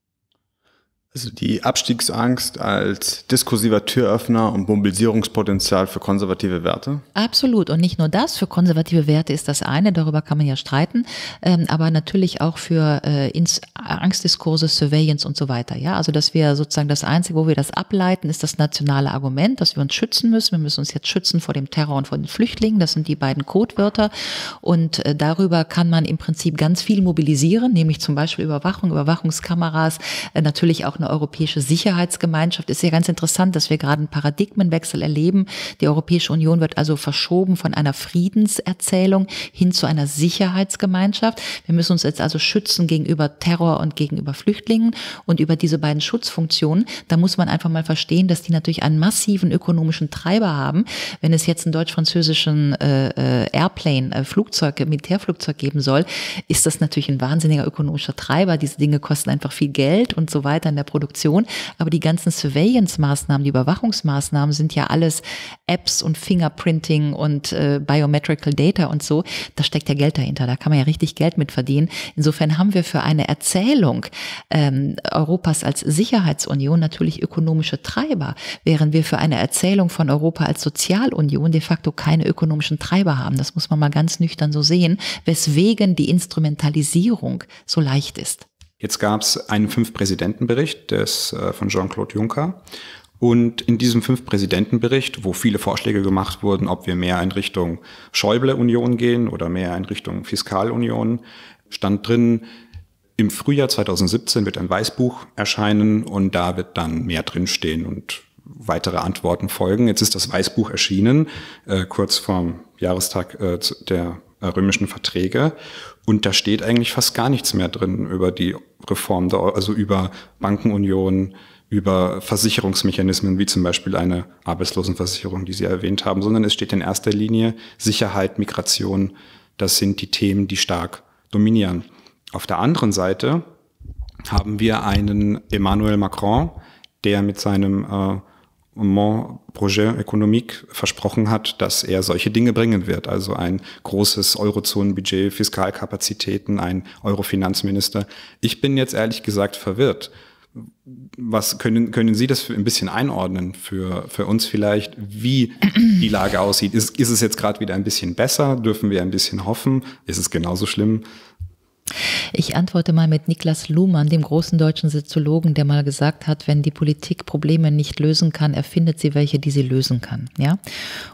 Also die Abstiegsangst als diskursiver Türöffner und Mobilisierungspotenzial für konservative Werte? Absolut. Und nicht nur das. Für konservative Werte ist das eine, darüber kann man ja streiten, ähm, aber natürlich auch für äh, ins Angstdiskurse, Surveillance und so weiter. Ja, also dass wir sozusagen das Einzige, wo wir das ableiten, ist das nationale Argument, dass wir uns schützen müssen. Wir müssen uns jetzt schützen vor dem Terror und vor den Flüchtlingen. Das sind die beiden Codewörter. Und äh, darüber kann man im Prinzip ganz viel mobilisieren, nämlich zum Beispiel Überwachung, Überwachungskameras, äh, natürlich auch eine europäische Sicherheitsgemeinschaft. Ist ja ganz interessant, dass wir gerade einen Paradigmenwechsel erleben. Die Europäische Union wird also verschoben von einer Friedenserzählung hin zu einer Sicherheitsgemeinschaft. Wir müssen uns jetzt also schützen gegenüber Terror und gegenüber Flüchtlingen und über diese beiden Schutzfunktionen. Da muss man einfach mal verstehen, dass die natürlich einen massiven ökonomischen Treiber haben. Wenn es jetzt einen deutsch-französischen äh, äh Airplane, äh, Flugzeug, Militärflugzeug geben soll, ist das natürlich ein wahnsinniger ökonomischer Treiber. Diese Dinge kosten einfach viel Geld und so weiter in der Produktion. Aber die ganzen Surveillance-Maßnahmen, die Überwachungsmaßnahmen sind ja alles Apps und Fingerprinting und äh, Biometrical Data und so. Da steckt ja Geld dahinter. Da kann man ja richtig Geld mit verdienen. Insofern haben wir für eine Erzählung ähm, Europas als Sicherheitsunion natürlich ökonomische Treiber, während wir für eine Erzählung von Europa als Sozialunion de facto keine ökonomischen Treiber haben. Das muss man mal ganz nüchtern so sehen, weswegen die Instrumentalisierung so leicht ist. Jetzt gab es einen Fünf-Präsidenten-Bericht des, äh, von Jean-Claude Juncker. Und in diesem Fünf-Präsidenten-Bericht, wo viele Vorschläge gemacht wurden, ob wir mehr in Richtung Schäuble-Union gehen oder mehr in Richtung Fiskalunion, stand drin, im Frühjahr 2017 wird ein Weißbuch erscheinen und da wird dann mehr drinstehen und weitere Antworten folgen. Jetzt ist das Weißbuch erschienen, äh, kurz vorm Jahrestag äh, der äh, römischen Verträge. Und da steht eigentlich fast gar nichts mehr drin über die Reform, der, also über Bankenunion, über Versicherungsmechanismen, wie zum Beispiel eine Arbeitslosenversicherung, die Sie erwähnt haben, sondern es steht in erster Linie Sicherheit, Migration. Das sind die Themen, die stark dominieren. Auf der anderen Seite haben wir einen Emmanuel Macron, der mit seinem äh, Projet Économique versprochen hat, dass er solche Dinge bringen wird. Also ein großes Eurozonenbudget, Fiskalkapazitäten, ein Eurofinanzminister. Ich bin jetzt ehrlich gesagt verwirrt. Was können, können Sie das für ein bisschen einordnen für, für uns vielleicht, wie die Lage aussieht? Ist, ist es jetzt gerade wieder ein bisschen besser? Dürfen wir ein bisschen hoffen? Ist es genauso schlimm? Ich antworte mal mit Niklas Luhmann, dem großen deutschen Soziologen, der mal gesagt hat, wenn die Politik Probleme nicht lösen kann, erfindet sie welche, die sie lösen kann. Ja?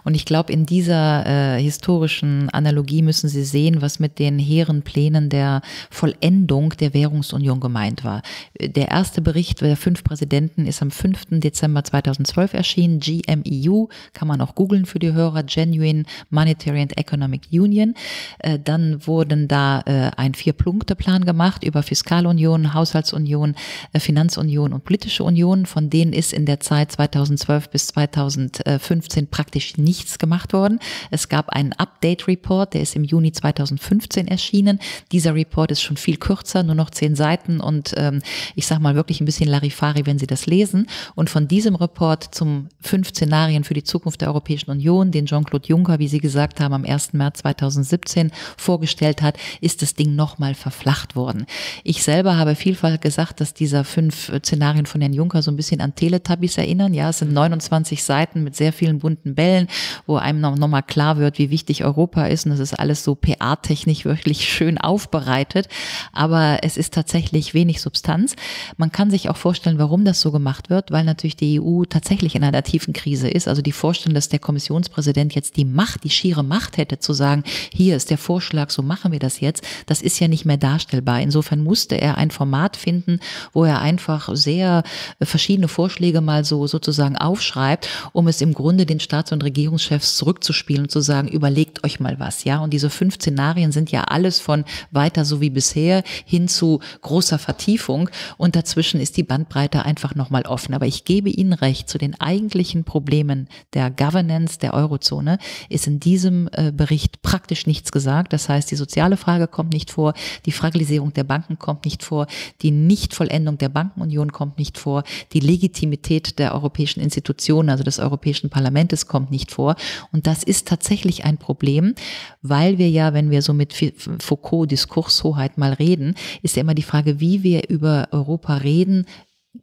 Und ich glaube, in dieser äh, historischen Analogie müssen Sie sehen, was mit den hehren Plänen der Vollendung der Währungsunion gemeint war. Der erste Bericht der fünf Präsidenten ist am 5. Dezember 2012 erschienen. GMEU kann man auch googeln für die Hörer, Genuine Monetary and Economic Union. Äh, dann wurden da äh, ein vier Fünf-Punkte-Plan gemacht über Fiskalunion, Haushaltsunion, äh, Finanzunion und politische Union. Von denen ist in der Zeit 2012 bis 2015 praktisch nichts gemacht worden. Es gab einen Update-Report, der ist im Juni 2015 erschienen. Dieser Report ist schon viel kürzer, nur noch zehn Seiten und ähm, ich sage mal wirklich ein bisschen Larifari, wenn Sie das lesen. Und von diesem Report zum fünf Szenarien für die Zukunft der Europäischen Union, den Jean-Claude Juncker, wie Sie gesagt haben, am 1. März 2017 vorgestellt hat, ist das Ding nochmal nochmal verflacht worden. Ich selber habe vielfach gesagt, dass dieser fünf Szenarien von Herrn Juncker so ein bisschen an Teletubbies erinnern. Ja, es sind 29 Seiten mit sehr vielen bunten Bällen, wo einem nochmal noch, noch mal klar wird, wie wichtig Europa ist. Und es ist alles so PA-technisch wirklich schön aufbereitet. Aber es ist tatsächlich wenig Substanz. Man kann sich auch vorstellen, warum das so gemacht wird, weil natürlich die EU tatsächlich in einer tiefen Krise ist. Also die Vorstellung, dass der Kommissionspräsident jetzt die Macht, die schiere Macht hätte, zu sagen, hier ist der Vorschlag, so machen wir das jetzt, das ist ja nicht nicht mehr darstellbar. Insofern musste er ein Format finden, wo er einfach sehr äh, verschiedene Vorschläge mal so sozusagen aufschreibt, um es im Grunde den Staats- und Regierungschefs zurückzuspielen und zu sagen, überlegt euch mal was, ja. Und diese fünf Szenarien sind ja alles von weiter so wie bisher hin zu großer Vertiefung und dazwischen ist die Bandbreite einfach nochmal offen. Aber ich gebe Ihnen recht, zu den eigentlichen Problemen der Governance der Eurozone ist in diesem äh, Bericht praktisch nichts gesagt. Das heißt, die soziale Frage kommt nicht vor, die Fragilisierung der Banken kommt nicht vor. Die Nichtvollendung der Bankenunion kommt nicht vor. Die Legitimität der europäischen Institutionen, also des Europäischen Parlaments, kommt nicht vor. Und das ist tatsächlich ein Problem, weil wir ja, wenn wir so mit Foucault Diskurshoheit mal reden, ist ja immer die Frage, wie wir über Europa reden,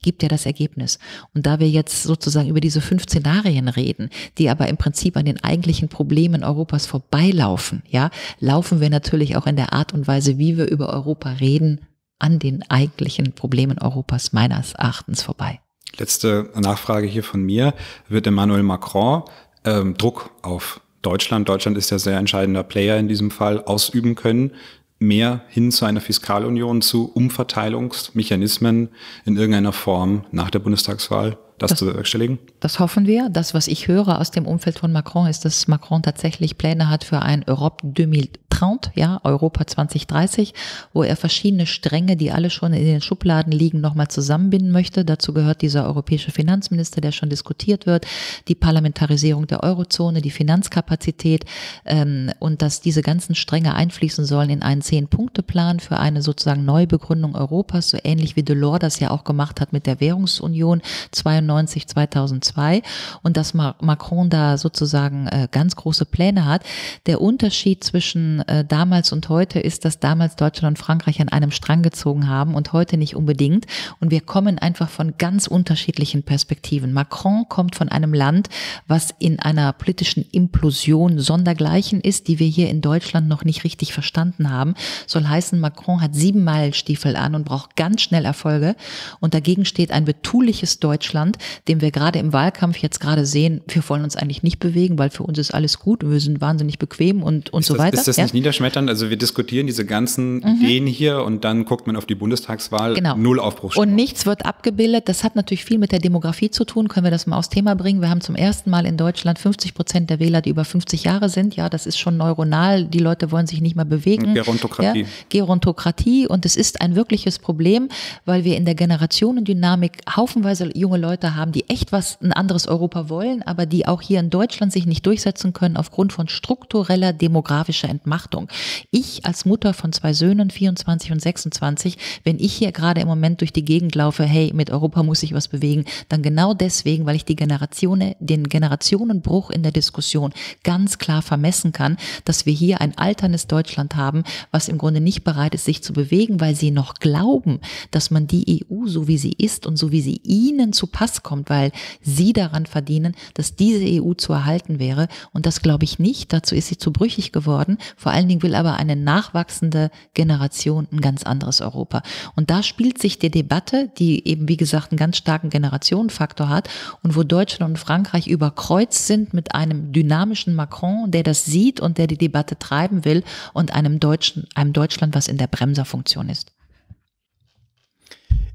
gibt ja das Ergebnis. Und da wir jetzt sozusagen über diese fünf Szenarien reden, die aber im Prinzip an den eigentlichen Problemen Europas vorbeilaufen, ja, laufen wir natürlich auch in der Art und Weise, wie wir über Europa reden, an den eigentlichen Problemen Europas meines Erachtens vorbei. Letzte Nachfrage hier von mir. Wird Emmanuel Macron ähm, Druck auf Deutschland, Deutschland ist ja sehr entscheidender Player in diesem Fall, ausüben können, mehr hin zu einer Fiskalunion, zu Umverteilungsmechanismen in irgendeiner Form nach der Bundestagswahl? das, das zu bewerkstelligen? Das hoffen wir. Das, was ich höre aus dem Umfeld von Macron, ist, dass Macron tatsächlich Pläne hat für ein Europe 2030, ja, Europa 2030, wo er verschiedene Stränge, die alle schon in den Schubladen liegen, nochmal zusammenbinden möchte. Dazu gehört dieser europäische Finanzminister, der schon diskutiert wird, die Parlamentarisierung der Eurozone, die Finanzkapazität ähm, und dass diese ganzen Stränge einfließen sollen in einen Zehn-Punkte-Plan für eine sozusagen Neubegründung Europas, so ähnlich wie Delors das ja auch gemacht hat mit der Währungsunion 92 99, 2002 und dass Macron da sozusagen äh, ganz große Pläne hat. Der Unterschied zwischen äh, damals und heute ist, dass damals Deutschland und Frankreich an einem Strang gezogen haben und heute nicht unbedingt. Und wir kommen einfach von ganz unterschiedlichen Perspektiven. Macron kommt von einem Land, was in einer politischen Implosion sondergleichen ist, die wir hier in Deutschland noch nicht richtig verstanden haben. Soll heißen, Macron hat sieben Meilenstiefel an und braucht ganz schnell Erfolge. Und dagegen steht ein betuliches Deutschland, Stand, den wir gerade im Wahlkampf jetzt gerade sehen, wir wollen uns eigentlich nicht bewegen, weil für uns ist alles gut wir sind wahnsinnig bequem und, und ist so weiter. Ist das ja? nicht niederschmetternd? Also wir diskutieren diese ganzen mhm. Ideen hier und dann guckt man auf die Bundestagswahl, genau. null Aufbruchstimmung. Und nichts wird abgebildet. Das hat natürlich viel mit der Demografie zu tun. Können wir das mal aufs Thema bringen? Wir haben zum ersten Mal in Deutschland 50 Prozent der Wähler, die über 50 Jahre sind. Ja, das ist schon neuronal. Die Leute wollen sich nicht mehr bewegen. Gerontokratie. Ja, Gerontokratie. Und es ist ein wirkliches Problem, weil wir in der Generationendynamik haufenweise junge Leute Charakter haben, die echt was, ein anderes Europa wollen, aber die auch hier in Deutschland sich nicht durchsetzen können aufgrund von struktureller demografischer Entmachtung. Ich als Mutter von zwei Söhnen, 24 und 26, wenn ich hier gerade im Moment durch die Gegend laufe, hey, mit Europa muss ich was bewegen, dann genau deswegen, weil ich die Generation, den Generationenbruch in der Diskussion ganz klar vermessen kann, dass wir hier ein alternes Deutschland haben, was im Grunde nicht bereit ist, sich zu bewegen, weil sie noch glauben, dass man die EU, so wie sie ist und so wie sie ihnen zu passen Platz kommt, weil sie daran verdienen, dass diese EU zu erhalten wäre. Und das glaube ich nicht. Dazu ist sie zu brüchig geworden. Vor allen Dingen will aber eine nachwachsende Generation ein ganz anderes Europa. Und da spielt sich die Debatte, die eben, wie gesagt, einen ganz starken Generationenfaktor hat und wo Deutschland und Frankreich überkreuzt sind mit einem dynamischen Macron, der das sieht und der die Debatte treiben will und einem Deutschen, einem Deutschland, was in der Bremserfunktion ist.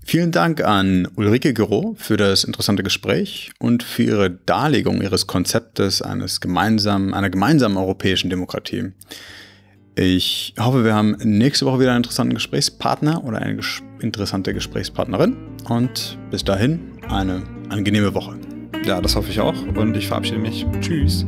Vielen Dank an Ulrike Gero für das interessante Gespräch und für ihre Darlegung ihres Konzeptes eines gemeinsamen, einer gemeinsamen europäischen Demokratie. Ich hoffe, wir haben nächste Woche wieder einen interessanten Gesprächspartner oder eine ges interessante Gesprächspartnerin. Und bis dahin eine angenehme Woche. Ja, das hoffe ich auch und ich verabschiede mich. Tschüss.